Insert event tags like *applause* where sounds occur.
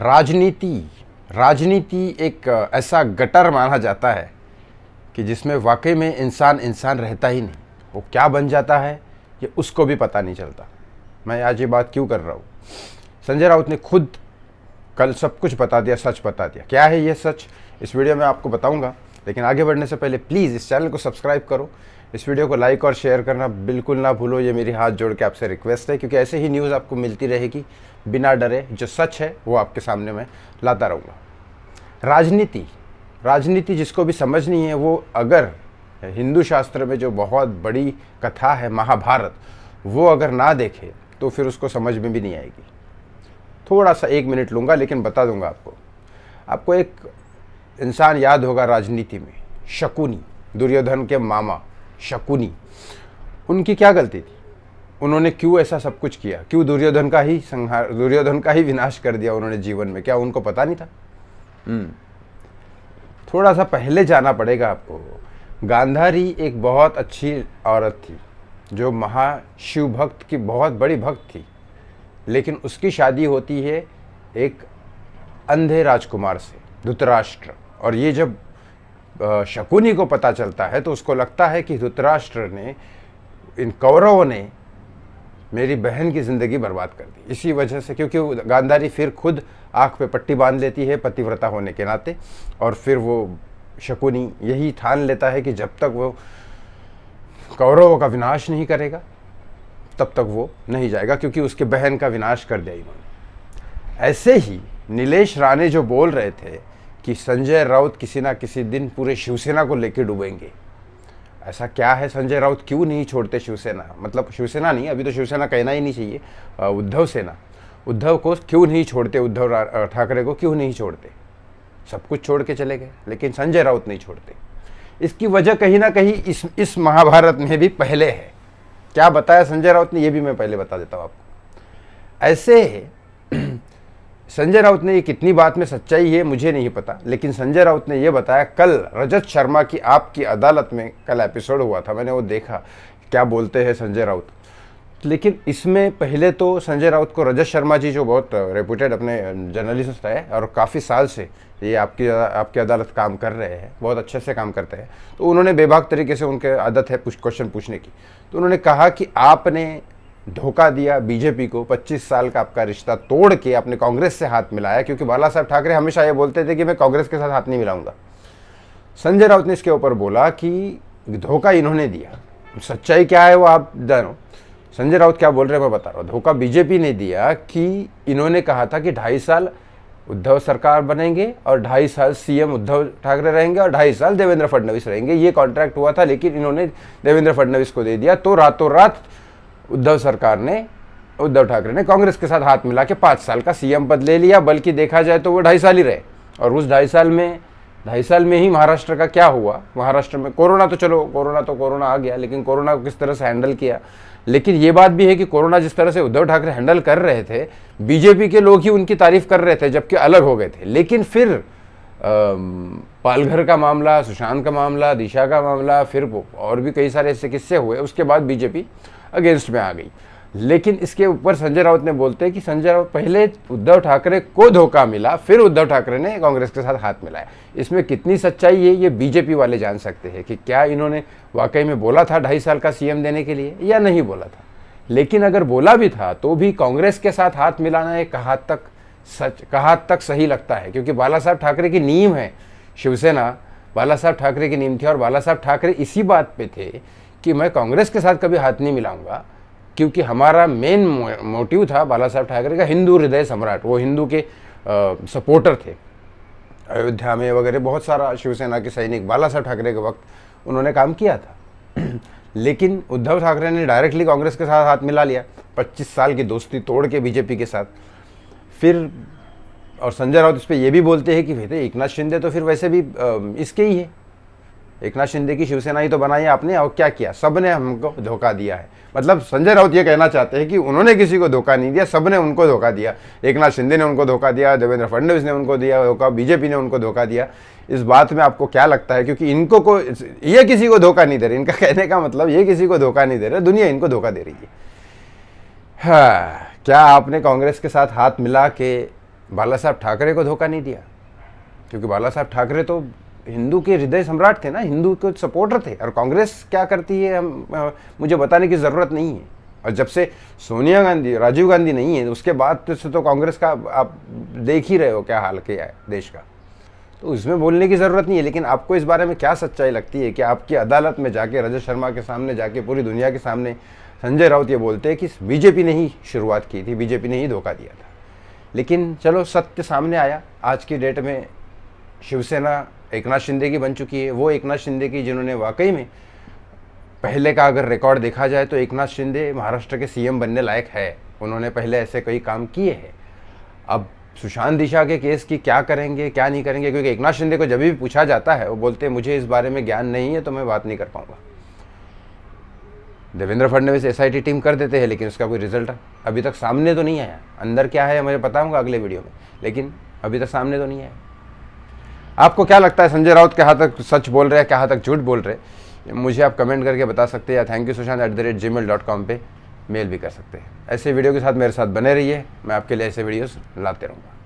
राजनीति राजनीति एक ऐसा गटर माना जाता है कि जिसमें वाकई में इंसान इंसान रहता ही नहीं वो क्या बन जाता है ये उसको भी पता नहीं चलता मैं आज ये बात क्यों कर रहा हूँ संजय राउत ने खुद कल सब कुछ बता दिया सच बता दिया क्या है ये सच इस वीडियो में आपको बताऊँगा लेकिन आगे बढ़ने से पहले प्लीज़ इस चैनल को सब्सक्राइब करो इस वीडियो को लाइक और शेयर करना बिल्कुल ना भूलो ये मेरी हाथ जोड़ के आपसे रिक्वेस्ट है क्योंकि ऐसे ही न्यूज़ आपको मिलती रहेगी बिना डरे जो सच है वो आपके सामने मैं लाता रहूँगा राजनीति राजनीति जिसको भी समझनी है वो अगर हिंदू शास्त्र में जो बहुत बड़ी कथा है महाभारत वो अगर ना देखे तो फिर उसको समझ में भी नहीं आएगी थोड़ा सा एक मिनट लूँगा लेकिन बता दूंगा आपको आपको एक इंसान याद होगा राजनीति में शकुनी दुर्योधन के मामा शकुनी उनकी क्या गलती थी उन्होंने क्यों ऐसा सब कुछ किया क्यों दुर्योधन का ही संहार दुर्योधन का ही विनाश कर दिया उन्होंने जीवन में क्या उनको पता नहीं था हम्म। थोड़ा सा पहले जाना पड़ेगा आपको गांधारी एक बहुत अच्छी औरत थी जो महाशिव भक्त की बहुत बड़ी भक्त थी लेकिन उसकी शादी होती है एक अंधे राजकुमार से धुतराष्ट्र और ये जब शकुनी को पता चलता है तो उसको लगता है कि धुतराष्ट्र ने इन कौरवों ने मेरी बहन की ज़िंदगी बर्बाद कर दी इसी वजह से क्योंकि गांधारी फिर खुद आँख पे पट्टी बांध लेती है पतिव्रता होने के नाते और फिर वो शकुनी यही ठान लेता है कि जब तक वो कौरवों का विनाश नहीं करेगा तब तक वो नहीं जाएगा क्योंकि उसके बहन का विनाश कर दिया इन्होंने ऐसे ही नीलेश राणे जो बोल रहे थे कि संजय राउत किसी ना किसी दिन पूरे शिवसेना को लेकर डूबेंगे ऐसा क्या है संजय राउत क्यों नहीं छोड़ते शिवसेना मतलब शिवसेना नहीं अभी तो शिवसेना कहना ही नहीं चाहिए उद्धव सेना उद्धव को क्यों नहीं छोड़ते उद्धव ठाकरे को क्यों नहीं छोड़ते सब कुछ छोड़ के चले गए लेकिन संजय राउत नहीं छोड़ते इसकी वजह कहीं ना कहीं इस इस महाभारत में भी पहले है क्या बताया संजय राउत ने ये भी मैं पहले बता देता हूँ आपको ऐसे संजय राउत ने ये कितनी बात में सच्चाई है मुझे नहीं पता लेकिन संजय राउत ने यह बताया कल रजत शर्मा की आपकी अदालत में कल एपिसोड हुआ था मैंने वो देखा क्या बोलते हैं संजय राउत लेकिन इसमें पहले तो संजय राउत को रजत शर्मा जी जो बहुत रेपूटेड अपने जर्नलिस्ट है और काफ़ी साल से ये आपकी आपकी अदालत काम कर रहे हैं बहुत अच्छे से काम करते हैं तो उन्होंने बेबाक तरीके से उनके आदत है कुछ क्वेश्चन पूछने की तो उन्होंने कहा कि आपने धोखा दिया बीजेपी को 25 साल का आपका रिश्ता तोड़ के आपने कांग्रेस से हाथ मिलाया क्योंकि बाला साहब ठाकरे हमेशा ये बोलते थे कि मैं कांग्रेस के साथ हाथ नहीं मिलाऊंगा संजय राउत ने इसके ऊपर बोला कि धोखा इन्होंने दिया सच्चाई क्या है वो आप जानो संजय राउत क्या बोल रहे हैं मैं बता रहा हूँ धोखा बीजेपी ने दिया कि इन्होंने कहा था कि ढाई साल उद्धव सरकार बनेंगे और ढाई साल सीएम उद्धव ठाकरे रहेंगे और ढाई साल देवेंद्र फडणवीस रहेंगे ये कॉन्ट्रैक्ट हुआ था लेकिन इन्होंने देवेंद्र फडणवीस को दे दिया तो रातों रात उद्धव सरकार ने उद्धव ठाकरे ने कांग्रेस के साथ हाथ मिला के पाँच साल का सीएम पद ले लिया बल्कि देखा जाए तो वो ढाई साल ही रहे और उस ढाई साल में ढाई साल में ही महाराष्ट्र का क्या हुआ महाराष्ट्र में कोरोना तो चलो कोरोना तो कोरोना आ गया लेकिन कोरोना को किस तरह से हैंडल किया लेकिन ये बात भी है कि कोरोना जिस तरह से उद्धव ठाकरे हैंडल कर रहे थे बीजेपी के लोग ही उनकी तारीफ कर रहे थे जबकि अलग हो गए थे लेकिन फिर पालघर का मामला सुशांत का मामला दिशा का मामला फिर और भी कई सारे ऐसे किस्से हुए उसके बाद बीजेपी अगेंस्ट में आ गई लेकिन इसके ऊपर संजय राउत ने बोलते हैं कि संजय राउत पहले उद्धव ठाकरे को धोखा मिला फिर उद्धव ठाकरे ने कांग्रेस के साथ हाथ मिलाया इसमें कितनी सच्चाई है ये बीजेपी वाले जान सकते हैं कि क्या इन्होंने वाकई में बोला था ढाई साल का सीएम देने के लिए या नहीं बोला था लेकिन अगर बोला भी था तो भी कांग्रेस के साथ हाथ मिलाना एक कहाँ तक सच कहाँ तक सही लगता है क्योंकि बाला साहब ठाकरे की नीम है शिवसेना बाला साहब ठाकरे की नीम थी और बाला साहब ठाकरे इसी बात पे थे कि मैं कांग्रेस के साथ कभी हाथ नहीं मिलाऊंगा क्योंकि हमारा मेन मोटिव था बाला साहब ठाकरे का हिंदू हृदय सम्राट वो हिंदू के आ, सपोर्टर थे अयोध्या में वगैरह बहुत सारा शिवसेना के सैनिक बाला साहब ठाकरे के वक्त उन्होंने काम किया था *clears throat* लेकिन उद्धव ठाकरे ने डायरेक्टली कांग्रेस के साथ हाथ मिला लिया 25 साल की दोस्ती तोड़ के बीजेपी के साथ फिर और संजय राउत इस पर यह भी बोलते हैं कि भैया तो एकनाथ शिंदे तो फिर वैसे भी इसके ही है एक नाथ शिंदे की शिवसेना ही तो बनाई आपने और क्या किया सब ने हमको धोखा दिया है मतलब संजय राउत ये कहना चाहते हैं कि उन्होंने किसी को धोखा नहीं दिया सब ने उनको धोखा दिया एक नाथ शिंदे ने उनको धोखा दिया देवेंद्र फडणवीस ने उनको दिया धोखा बीजेपी ने उनको धोखा दिया इस बात में आपको क्या लगता है क्योंकि इनको को ये किसी को धोखा नहीं दे रहे इनका कहने का मतलब ये किसी को धोखा नहीं दे रहे दुनिया इनको धोखा दे रही है हाँ क्या आपने कांग्रेस के साथ हाथ मिला के बाला साहब ठाकरे को धोखा नहीं दिया क्योंकि बाला ठाकरे तो हिंदू के हृदय सम्राट थे ना हिंदू के सपोर्टर थे और कांग्रेस क्या करती है हम आ, मुझे बताने की ज़रूरत नहीं है और जब से सोनिया गांधी राजीव गांधी नहीं है उसके बाद तो से तो कांग्रेस का आप देख ही रहे हो क्या हाल किया है देश का तो उसमें बोलने की ज़रूरत नहीं है लेकिन आपको इस बारे में क्या सच्चाई लगती है कि आपकी अदालत में जाके रजत शर्मा के सामने जाके पूरी दुनिया के सामने संजय राउत ये बोलते हैं कि बीजेपी ने ही शुरुआत की थी बीजेपी ने ही धोखा दिया था लेकिन चलो सत्य सामने आया आज की डेट में शिवसेना एक नाथ शिंदे की बन चुकी है वो एक नाथ शिंदे की जिन्होंने वाकई में पहले का अगर रिकॉर्ड देखा जाए तो एक नाथ शिंदे महाराष्ट्र के सीएम बनने लायक है उन्होंने पहले ऐसे कई काम किए हैं अब सुशांत दिशा के केस की क्या करेंगे क्या नहीं करेंगे क्योंकि एक नाथ शिंदे को जब भी पूछा जाता है वो बोलते हैं मुझे इस बारे में ज्ञान नहीं है तो मैं बात नहीं कर पाऊंगा देवेंद्र फडणवीस एस टीम कर देते हैं लेकिन उसका कोई रिजल्ट अभी तक सामने तो नहीं आया अंदर क्या है मुझे बताऊँगा अगले वीडियो में लेकिन अभी तक सामने तो नहीं आया आपको क्या लगता है संजय राउत कहाँ तक सच बोल रहे हैं कहाँ तक झूठ बोल रहे हैं मुझे आप कमेंट करके बता सकते हैं या thank you Sushant at the rate G mail dot com पर मेल भी कर सकते हैं ऐसे वीडियो के साथ मेरे साथ बने रहिए मैं आपके लिए ऐसे वीडियोज़ लाते रहूँगा